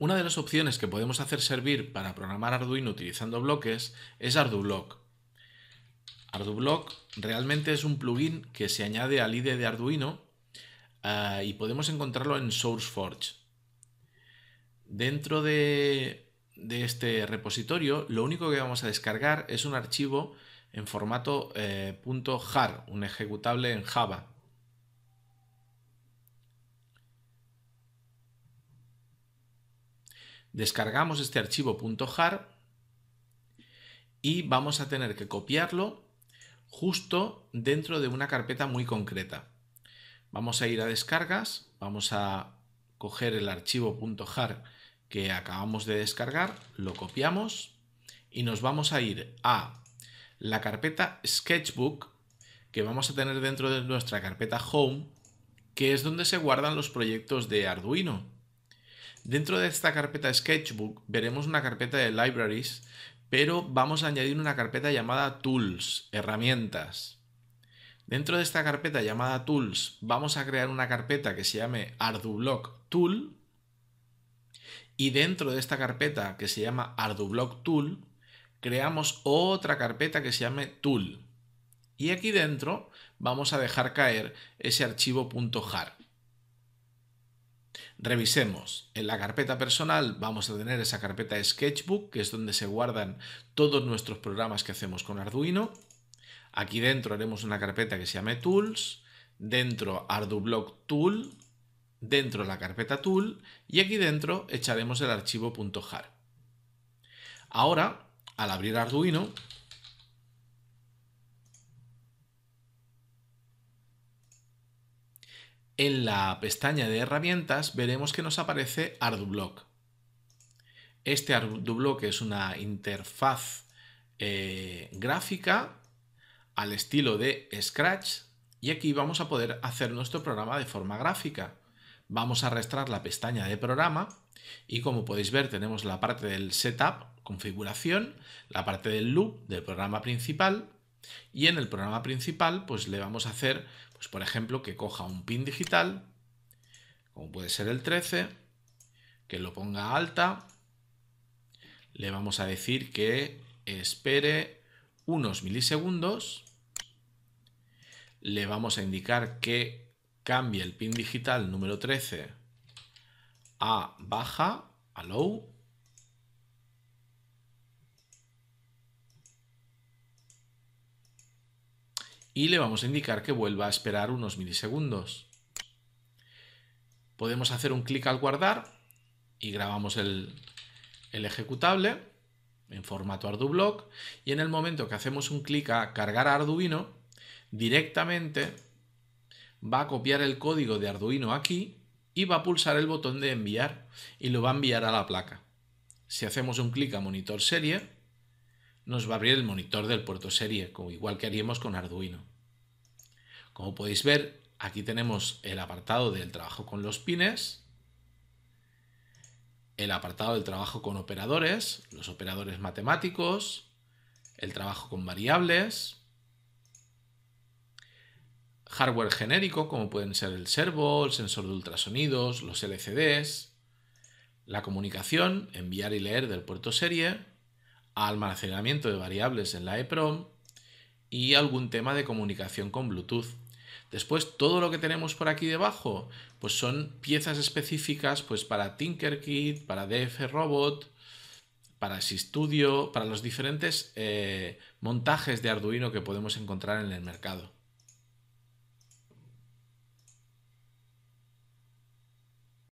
Una de las opciones que podemos hacer servir para programar Arduino utilizando bloques es ArduBlock. ArduBlock realmente es un plugin que se añade al IDE de Arduino eh, y podemos encontrarlo en SourceForge. Dentro de, este repositorio, lo único que vamos a descargar es un archivo en formato eh, .jar, un ejecutable en Java. Descargamos este archivo .jar y vamos a tener que copiarlo justo dentro de una carpeta muy concreta. Vamos a ir a descargas, vamos a coger el archivo .jar que acabamos de descargar, lo copiamos y nos vamos a ir a la carpeta Sketchbook que vamos a tener dentro de nuestra carpeta Home, que es donde se guardan los proyectos de Arduino. Dentro de esta carpeta Sketchbook veremos una carpeta de Libraries, pero vamos a añadir una carpeta llamada Tools, herramientas. Dentro de esta carpeta llamada Tools vamos a crear una carpeta que se llame Ardublock Tool y dentro de esta carpeta que se llama ArduBlockTool Tool creamos otra carpeta que se llame Tool. Y aquí dentro vamos a dejar caer ese archivo .jar. Revisemos. En la carpeta personal vamos a tener esa carpeta Sketchbook, que es donde se guardan todos nuestros programas que hacemos con Arduino. Aquí dentro haremos una carpeta que se llame Tools, dentro ArduBlock Tool, dentro la carpeta Tool y aquí dentro echaremos el archivo .jar. Ahora, al abrir Arduino, En la pestaña de herramientas veremos que nos aparece ArduBlock. Este ArduBlock es una interfaz eh, gráfica al estilo de Scratch y aquí vamos a poder hacer nuestro programa de forma gráfica. Vamos a arrastrar la pestaña de programa y como podéis ver tenemos la parte del setup, configuración, la parte del loop del programa principal y en el programa principal, pues le vamos a hacer, pues por ejemplo, que coja un pin digital, como puede ser el 13, que lo ponga alta. Le vamos a decir que espere unos milisegundos. Le vamos a indicar que cambie el pin digital número 13 a baja, a low. y le vamos a indicar que vuelva a esperar unos milisegundos. Podemos hacer un clic al guardar y grabamos el, ejecutable en formato ArduBlock y en el momento que hacemos un clic a cargar a Arduino, directamente va a copiar el código de Arduino aquí y va a pulsar el botón de enviar y lo va a enviar a la placa. Si hacemos un clic a monitor serie, nos va a abrir el monitor del puerto serie, como igual que haríamos con Arduino. Como podéis ver, aquí tenemos el apartado del trabajo con los pines, el apartado del trabajo con operadores, los operadores matemáticos, el trabajo con variables, hardware genérico, como pueden ser el servo, el sensor de ultrasonidos, los LCDs, la comunicación, enviar y leer del puerto serie, almacenamiento de variables en la EEPROM y algún tema de comunicación con Bluetooth. Después, todo lo que tenemos por aquí debajo, pues son piezas específicas pues, para Tinkerkit, para DF Robot, para Studio, para los diferentes eh, montajes de Arduino que podemos encontrar en el mercado.